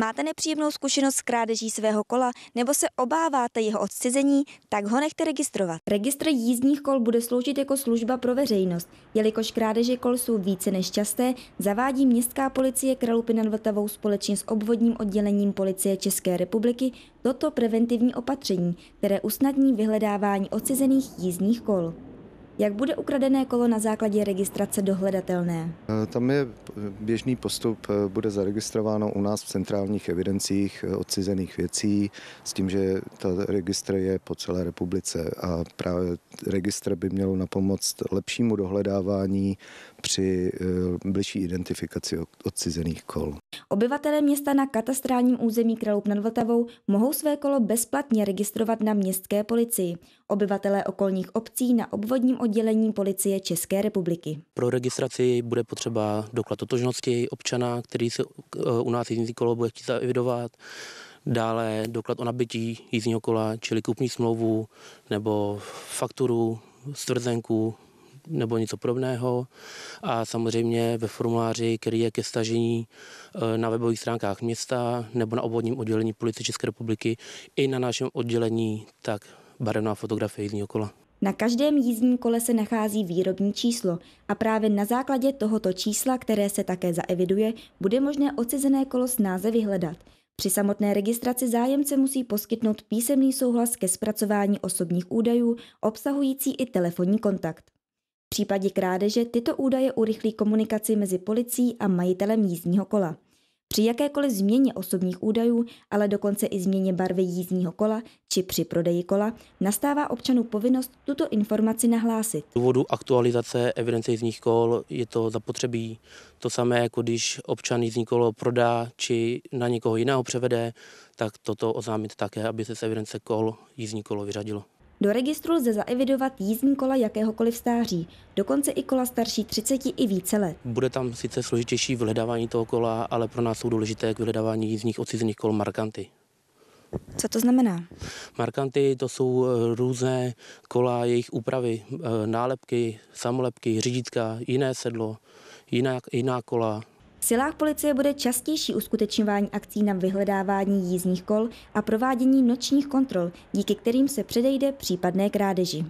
Máte nepříjemnou zkušenost s krádeží svého kola nebo se obáváte jeho odcizení, tak ho nechte registrovat. Registr jízdních kol bude sloužit jako služba pro veřejnost. Jelikož krádeže kol jsou více než časté, zavádí městská policie Kralupy nad Vltavou společně s obvodním oddělením policie České republiky toto preventivní opatření, které usnadní vyhledávání odcizených jízdních kol. Jak bude ukradené kolo na základě registrace dohledatelné? Eh, tam je eh, běžný postup, eh, bude zaregistrováno u nás v centrálních evidencích odcizených věcí s tím, že ta registr je po celé republice a právě registr by měl na pomoc lepšímu dohledávání při bližší identifikaci odcizených kol. Obyvatelé města na katastrálním území Kralup nad Vltavou mohou své kolo bezplatně registrovat na městské policii. Obyvatelé okolních obcí na obvodním oddělení oddělení policie České republiky. Pro registraci bude potřeba doklad totožnosti občana, který se eh, u nás jízdní kolo bude chtít zaevidovat, dále doklad o nabití jízdního kola, čili kupní smlouvu nebo fakturu, stvrzenku nebo něco podobného. A samozřejmě ve formuláři, který je ke stažení eh, na webových stránkách města nebo na obvodním oddělení Policie České republiky i na našem oddělení, tak barevná fotografie jízdního kola. Na každém jízdním kole se nachází výrobní číslo a právě na základě tohoto čísla, které se také zaeviduje, bude možné ocizené kolo snáze vyhledat. Při samotné registraci zájemce musí poskytnout písemný souhlas ke zpracování osobních údajů, obsahující i telefonní kontakt. V případě krádeže tyto údaje urychlí komunikaci mezi policií a majitelem jízdního kola. Při jakékoliv změně osobních údajů, ale dokonce i změně barvy jízdního kola či při prodeji kola, nastává občanu povinnost tuto informaci nahlásit. Z důvodu aktualizace evidence jízdních kol je to zapotřebí. To samé, jako když občan jízdní kolo prodá či na někoho jiného převede, tak toto oznámit také, aby se z evidence kol jízdní kolo vyřadilo. Do registru lze zaevidovat jízdní kola jakéhokoliv stáří, dokonce i kola starší 30 i více let. Bude tam sice složitější vyhledávání toho kola, ale pro nás jsou důležité k vyhledávání jízdních odcizených kol markanty. Co to znamená? Markanty to jsou eh, různé kola, jejich úpravy, eh, nálepky, samolepky, řidítka, jiné sedlo, jiná, jiná kola, v silách policie bude častější uskutečňování akcí na vyhledávání jízdních kol a provádění nočních kontrol, díky kterým se předejde případné krádeži.